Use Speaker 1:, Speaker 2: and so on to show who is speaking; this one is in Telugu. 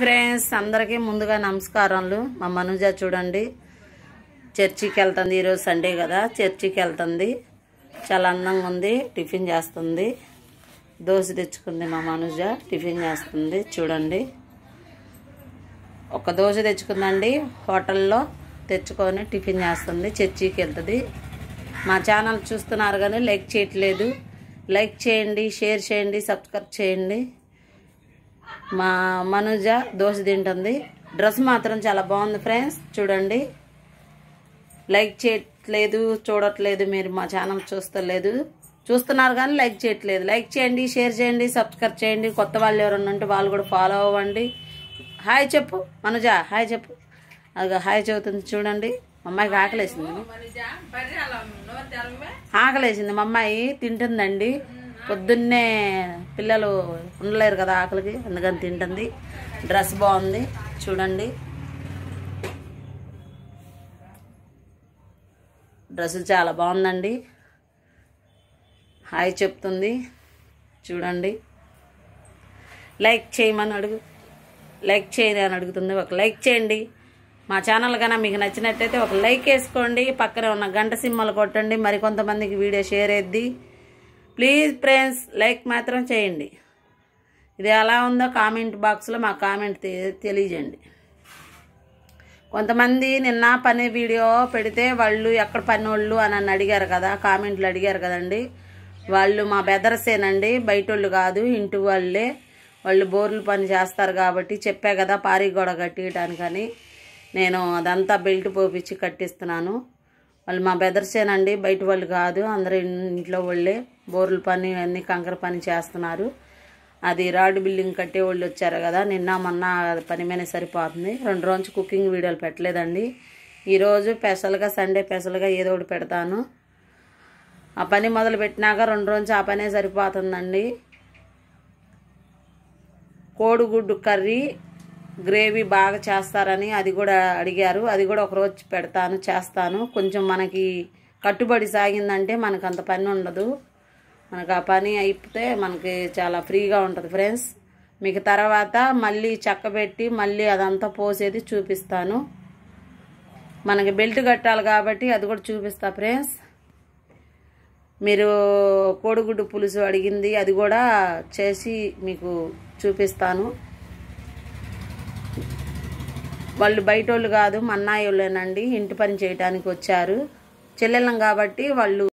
Speaker 1: ఫ్రెండ్స్ అందరికీ ముందుగా నమస్కారాలు మా మనుజ చూడండి చర్చికి వెళ్తుంది ఈరోజు సండే కదా చర్చికి వెళ్తుంది చాలా అందంగా ఉంది టిఫిన్ చేస్తుంది దోశ తెచ్చుకుంది మా మనుజ టిఫిన్ చేస్తుంది చూడండి ఒక దోశ తెచ్చుకుందండి హోటల్లో తెచ్చుకొని టిఫిన్ చేస్తుంది చర్చికి వెళ్తుంది మా ఛానల్ చూస్తున్నారు కానీ లైక్ చేయట్లేదు లైక్ చేయండి షేర్ చేయండి సబ్స్క్రైబ్ చేయండి మా మనుజ దోశ తింటుంది డ్రెస్ మాత్రం చాలా బాగుంది ఫ్రెండ్స్ చూడండి లైక్ చేయట్లేదు చూడట్లేదు మీరు మా ఛానల్ చూస్తలేదు చూస్తున్నారు కానీ లైక్ చేయట్లేదు లైక్ చేయండి షేర్ చేయండి సబ్స్క్రైబ్ చేయండి కొత్త వాళ్ళు ఎవరన్నా ఉంటే వాళ్ళు కూడా ఫాలో అవ్వండి హాయ్ చెప్పు మనుజ హాయ్ చెప్పు అది హాయ్ చెబుతుంది చూడండి అమ్మాయికి ఆకలేసింది ఆకలేసింది మా అమ్మాయి తింటుందండి పొద్దున్నే పిల్లలు ఉండలేరు కదా ఆకలికి అందుకని తింటుంది డ్రెస్ బాగుంది చూడండి డ్రెస్ చాలా బాగుందండి హాయ్ చెప్తుంది చూడండి లైక్ చేయమని అడుగు లైక్ చేయని అని అడుగుతుంది ఒక లైక్ చేయండి మా ఛానల్ కన్నా మీకు నచ్చినట్టయితే ఒక లైక్ వేసుకోండి పక్కనే ఉన్న గంట సింహలు కొట్టండి మరికొంతమందికి వీడియో షేర్ చేద్ది ప్లీజ్ ఫ్రెండ్స్ లైక్ మాత్రం చేయండి ఇది ఎలా ఉందో కామెంట్ బాక్స్లో మా కామెంట్ తెలియజేయండి కొంతమంది నిన్న పని వీడియో పెడితే వాళ్ళు ఎక్కడ పని వాళ్ళు అని నన్ను అడిగారు కదా కామెంట్లు అడిగారు కదండి వాళ్ళు మా బెదర్సేనండి వాళ్ళు కాదు ఇంటి వాళ్ళే వాళ్ళు బోర్లు పని చేస్తారు కాబట్టి చెప్పా కదా పారీ గోడ కట్టేయటానికని నేను అదంతా బెల్ట్ పోపించి కట్టిస్తున్నాను వాళ్ళు మా బ్రదర్సేనండి బయట వాళ్ళు కాదు అందరూ ఇంట్లో వాళ్ళే బోర్ల పని అన్ని కంకర పని చేస్తున్నారు అది రాడ్ బిల్డింగ్ కట్టే వాళ్ళు వచ్చారు కదా నిన్న మొన్న పని మీద సరిపోతుంది రెండు రోజు కుకింగ్ వీడియోలు పెట్టలేదండి ఈరోజు స్పెషల్గా సండే స్పెషల్గా ఏదో ఒకటి పెడతాను ఆ పని మొదలు పెట్టినాక రెండు రోజు ఆ పనే సరిపోతుందండి కోడిగుడ్డు కర్రీ గ్రేవీ బాగా చేస్తారని అది కూడా అడిగారు అది కూడా ఒకరోజు పెడతాను చేస్తాను కొంచెం మనకి కట్టుబడి సాగిందంటే మనకు అంత పని ఉండదు మనకు ఆ పని అయిపోతే మనకి చాలా ఫ్రీగా ఉంటుంది ఫ్రెండ్స్ మీకు తర్వాత మళ్ళీ చక్కబెట్టి మళ్ళీ అదంతా పోసేది చూపిస్తాను మనకి బెల్ట్ కట్టాలి కాబట్టి అది కూడా చూపిస్తా ఫ్రెండ్స్ మీరు కోడిగుడ్డు పులుసు అడిగింది అది కూడా చేసి మీకు చూపిస్తాను వాళ్ళు బయటోళ్ళు కాదు మన్నాయోళ్ళేనండి ఇంటి పని చేయడానికి వచ్చారు చెల్లెలం కాబట్టి వాళ్ళు